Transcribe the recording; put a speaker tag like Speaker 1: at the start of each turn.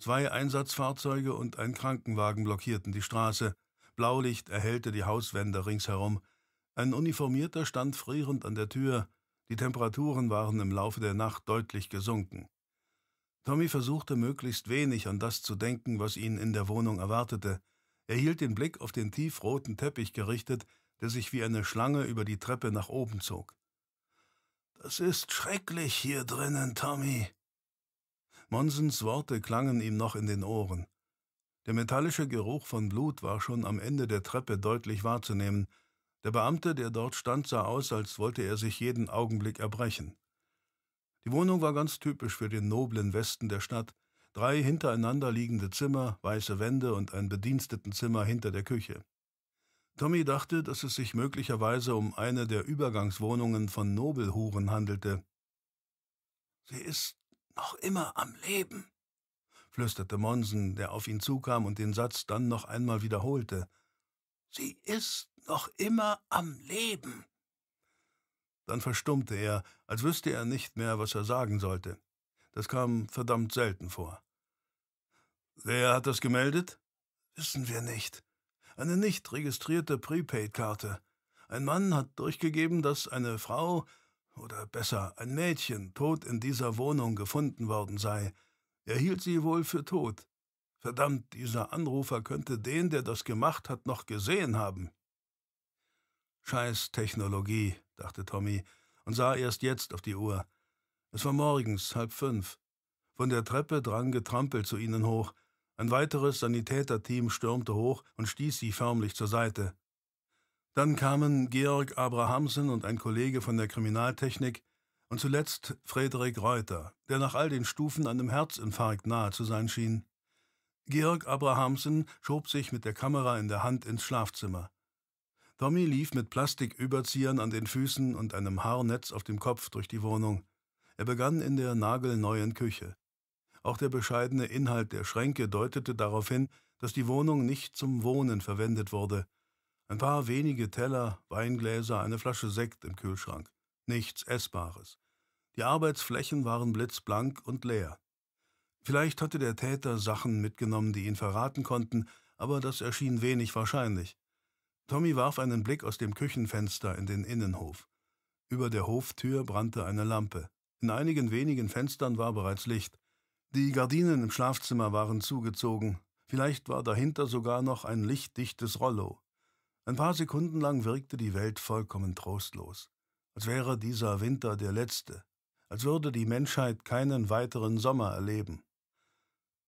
Speaker 1: Zwei Einsatzfahrzeuge und ein Krankenwagen blockierten die Straße. Blaulicht erhellte die Hauswände ringsherum. Ein Uniformierter stand frierend an der Tür. Die Temperaturen waren im Laufe der Nacht deutlich gesunken. Tommy versuchte möglichst wenig an das zu denken, was ihn in der Wohnung erwartete. Er hielt den Blick auf den tiefroten Teppich gerichtet, der sich wie eine Schlange über die Treppe nach oben zog. Das ist schrecklich hier drinnen, Tommy, Monsens Worte klangen ihm noch in den Ohren. Der metallische Geruch von Blut war schon am Ende der Treppe deutlich wahrzunehmen. Der Beamte, der dort stand, sah aus, als wollte er sich jeden Augenblick erbrechen. Die Wohnung war ganz typisch für den noblen Westen der Stadt. Drei hintereinander liegende Zimmer, weiße Wände und ein Bedienstetenzimmer hinter der Küche. Tommy dachte, dass es sich möglicherweise um eine der Übergangswohnungen von Nobelhuren handelte. Sie ist auch immer am Leben, flüsterte Monsen, der auf ihn zukam und den Satz dann noch einmal wiederholte. Sie ist noch immer am Leben. Dann verstummte er, als wüsste er nicht mehr, was er sagen sollte. Das kam verdammt selten vor. Wer hat das gemeldet? Wissen wir nicht. Eine nicht registrierte Prepaid-Karte. Ein Mann hat durchgegeben, dass eine Frau oder besser ein Mädchen, tot in dieser Wohnung gefunden worden sei. Er hielt sie wohl für tot. Verdammt, dieser Anrufer könnte den, der das gemacht hat, noch gesehen haben. Scheiß Technologie, dachte Tommy und sah erst jetzt auf die Uhr. Es war morgens, halb fünf. Von der Treppe drang Getrampel zu ihnen hoch. Ein weiteres Sanitäterteam stürmte hoch und stieß sie förmlich zur Seite. Dann kamen Georg Abrahamsen und ein Kollege von der Kriminaltechnik und zuletzt Friedrich Reuter, der nach all den Stufen einem Herzinfarkt nahe zu sein schien. Georg Abrahamsen schob sich mit der Kamera in der Hand ins Schlafzimmer. Tommy lief mit Plastiküberziehern an den Füßen und einem Haarnetz auf dem Kopf durch die Wohnung. Er begann in der nagelneuen Küche. Auch der bescheidene Inhalt der Schränke deutete darauf hin, dass die Wohnung nicht zum Wohnen verwendet wurde – ein paar wenige Teller, Weingläser, eine Flasche Sekt im Kühlschrank. Nichts Essbares. Die Arbeitsflächen waren blitzblank und leer. Vielleicht hatte der Täter Sachen mitgenommen, die ihn verraten konnten, aber das erschien wenig wahrscheinlich. Tommy warf einen Blick aus dem Küchenfenster in den Innenhof. Über der Hoftür brannte eine Lampe. In einigen wenigen Fenstern war bereits Licht. Die Gardinen im Schlafzimmer waren zugezogen. Vielleicht war dahinter sogar noch ein lichtdichtes Rollo. Ein paar Sekunden lang wirkte die Welt vollkommen trostlos, als wäre dieser Winter der letzte, als würde die Menschheit keinen weiteren Sommer erleben.